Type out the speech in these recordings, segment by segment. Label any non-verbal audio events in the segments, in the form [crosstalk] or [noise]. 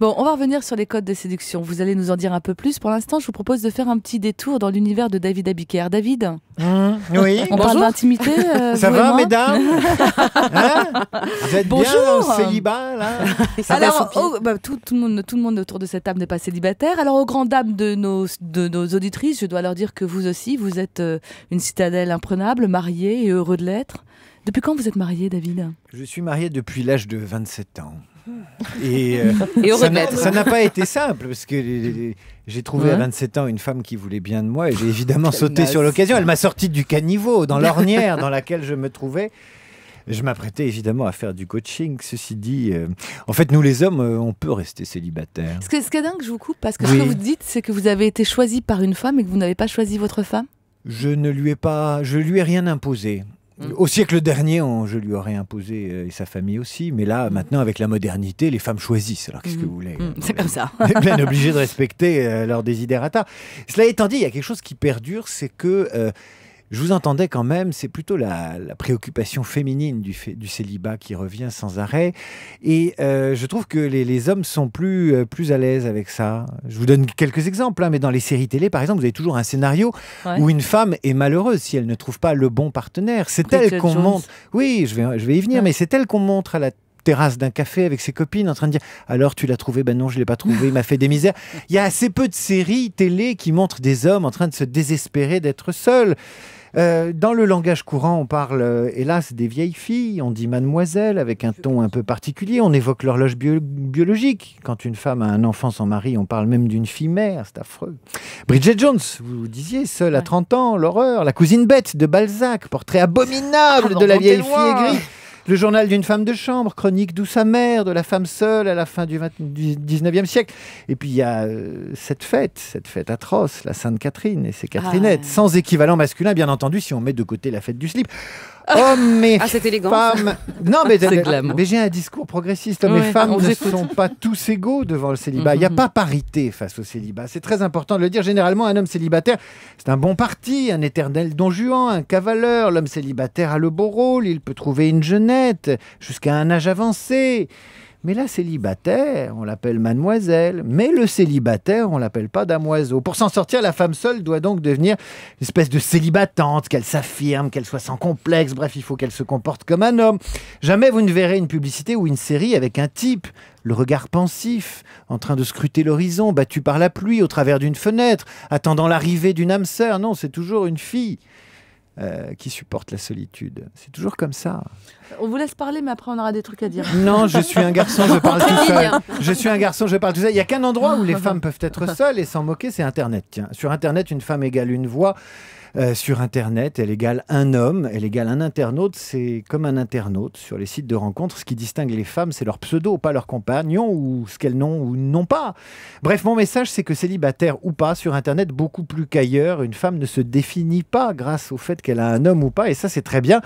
Bon, on va revenir sur les codes de séduction. Vous allez nous en dire un peu plus. Pour l'instant, je vous propose de faire un petit détour dans l'univers de David Abiker. David mmh, [laughs] On parle d'intimité. Euh, Ça va, mesdames [laughs] hein Vous êtes bien célibat, là [laughs] Alors, oh, bah, tout, le monde, autour de cette table n'est pas célibataire. Alors, aux grandes dames de nos, auditrices, je dois leur dire que vous aussi, vous êtes euh, une citadelle imprenable, mariée et heureux de l'être. Depuis quand vous êtes marié, David Je suis marié depuis l'âge de 27 ans. Et, euh, [laughs] ça n'a pas été simple, parce que j'ai trouvé à 27 ans une femme qui voulait bien de moi, et j'ai évidemment sauté sur l'occasion. Elle m'a sorti du caniveau, dans [laughs] l'ornière dans laquelle je me trouvais. Je m'apprêtais évidemment à faire du coaching. Ceci dit, euh, en fait, nous les hommes, euh, on peut rester célibataires. Ce, ce qui est dingue, je vous coupe, parce que ce que vous dites, c'est que vous avez été choisi par une femme et que vous n'avez pas choisi votre femme. Je ne lui ai pas, je lui ai rien imposé. Mm. Au siècle dernier, on, je lui aurais imposé, euh, et sa famille aussi, mais là, mm. maintenant, avec la modernité, les femmes choisissent. Alors qu'est-ce que mm-hmm. vous voulez mm, euh, C'est comme ça. Les femmes [laughs] obligé de respecter euh, leurs desiderata. Cela étant dit, il y a quelque chose qui perdure, c'est que je vous entendais quand même, c'est plutôt la, préoccupation féminine du, célibat qui revient sans arrêt. Et euh, je trouve que les, hommes sont plus, euh, plus à l'aise avec ça. Je vous donne quelques exemples, hein, mais dans les séries télé, par exemple, vous avez toujours un scénario où une femme est malheureuse si elle ne trouve pas le bon partenaire. C'est elle qu'on montre. Oui, je vais, je vais y venir, mais c'est elle qu'on montre à la terrasse d'un café avec ses copines en train de dire alors tu l'as trouvé ben non je l'ai pas trouvé il m'a fait des misères il y a assez peu de séries télé qui montrent des hommes en train de se désespérer d'être seuls euh, dans le langage courant, on parle euh, hélas des vieilles filles, on dit mademoiselle avec un ton un peu particulier, on évoque l'horloge biologique. Quand une femme a un enfant sans mari, on parle même d'une fille mère, c'est affreux. Bridget Jones, vous disiez, seule à 30 ans, l'horreur, la cousine bête de Balzac, portrait abominable ah, de la vieille fille aigrie. Le journal d'une femme de chambre, chronique d'où sa mère, de la femme seule à la fin du, 19e siècle. Et puis il y a euh, cette fête, cette fête atroce, la Sainte Catherine et ses Catherinettes, ah. sans équivalent masculin, bien entendu, si on met de côté la fête du slip hommes et femmes. Non, [laughs] mais, j'ai un discours progressiste. Hommes hein, femmes ne sont pas tous égaux devant le célibat. Il n'y a mhm. pas parité face au célibat. C'est très important de le dire. Généralement, un homme célibataire, c'est un bon parti, un éternel don Juan, un cavaleur. L'homme célibataire a le beau rôle. Il peut trouver une jeunette jusqu'à un âge avancé. Mais la célibataire, on l'appelle mademoiselle. Mais le célibataire, on l'appelle pas damoiseau. Pour s'en sortir, la femme seule doit donc devenir une espèce de célibatante, qu'elle s'affirme, qu'elle soit sans complexe. Bref, il faut qu'elle se comporte comme un homme. Jamais vous ne verrez une publicité ou une série avec un type, le regard pensif, en train de scruter l'horizon, battu par la pluie au travers d'une fenêtre, attendant l'arrivée d'une âme sœur. Non, c'est toujours une fille. Euh, qui supporte la solitude. C'est toujours comme ça. On vous laisse parler, mais après on aura des trucs à dire. Non, je suis un garçon, je parle tout seul. Je suis un garçon, je parle tout seul. Il n'y a qu'un endroit où les [laughs] femmes peuvent être seules et s'en moquer, c'est Internet. Tiens, sur Internet, une femme égale une voix. Euh, sur Internet. Elle égale un homme, elle égale un internaute. C'est comme un internaute sur les sites de rencontres. Ce qui distingue les femmes, c'est leur pseudo, pas leur compagnon, ou ce qu'elles n'ont ou n'ont pas. Bref, mon message, c'est que célibataire ou pas, sur Internet, beaucoup plus qu'ailleurs, une femme ne se définit pas grâce au fait qu'elle a un homme ou pas. Et ça, c'est très bien.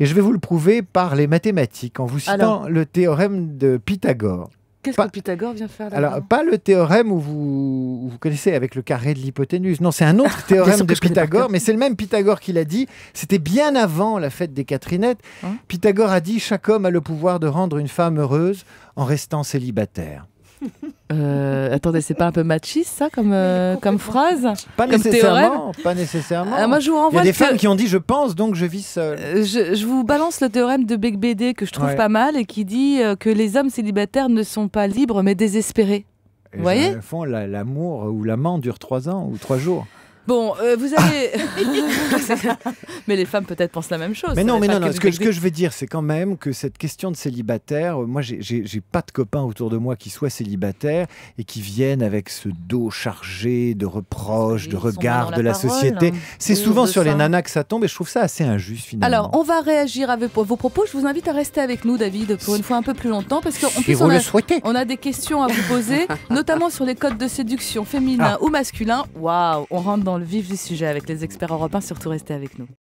Et je vais vous le prouver par les mathématiques en vous citant le théorème de Pythagore. Qu'est-ce que Pythagore vient faire Alors, pas le théorème où vous, connaissez avec le carré de l'hypoténuse. Non, c'est un autre ah, théorème de Pythagore, mais c'est le même Pythagore qui l'a dit. C'était bien avant la fête des Catherinettes. Hein Pythagore a dit Chaque homme a le pouvoir de rendre une femme heureuse en restant célibataire. [laughs] Euh, attendez, c'est pas un peu machiste ça comme, euh, comme phrase Pas nécessairement. Pas nécessairement. Ah, Il y a des femmes qui ont dit je pense donc je vis seule. Euh, je, vous balance le théorème de Beck-Bd que je trouve pas mal et qui dit que les hommes célibataires ne sont pas libres mais désespérés. vous voyez Au fond, l'amour ou l'amant dure trois ans ou trois jours. Bon, euh, vous avez. [laughs] mais les femmes peut-être pensent la même chose. Mais non, mais non, non. Ce que, je veux dire, c'est quand même que cette question de célibataire, euh, moi, j'ai pas de copains autour de moi qui soient célibataires et qui viennent avec ce dos chargé de reproches, de regards de la, société. Hein. C'est souvent sur les nanas que ça tombe et je trouve ça assez injuste finalement. Alors, on va réagir à vos propos. Je vous invite à rester avec nous, David, pour une fois un peu plus longtemps parce qu'on plus, on a, on a, des questions à vous poser, [laughs] notamment sur les codes de séduction féminin ah. ou masculin. Waouh, on rentre dans le vif du sujet avec les experts européens. Surtout restez avec nous.